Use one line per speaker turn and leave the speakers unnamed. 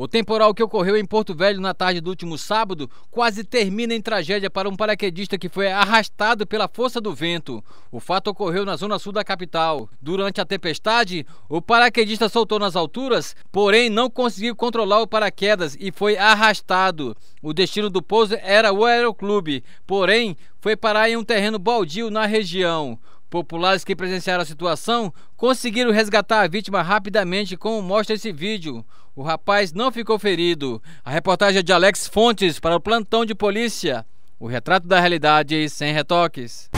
O temporal que ocorreu em Porto Velho na tarde do último sábado quase termina em tragédia para um paraquedista que foi arrastado pela força do vento. O fato ocorreu na zona sul da capital. Durante a tempestade, o paraquedista soltou nas alturas, porém não conseguiu controlar o paraquedas e foi arrastado. O destino do pouso era o aeroclube, porém foi parar em um terreno baldio na região. Populares que presenciaram a situação conseguiram resgatar a vítima rapidamente, como mostra esse vídeo. O rapaz não ficou ferido. A reportagem é de Alex Fontes para o plantão de polícia. O retrato da realidade sem retoques.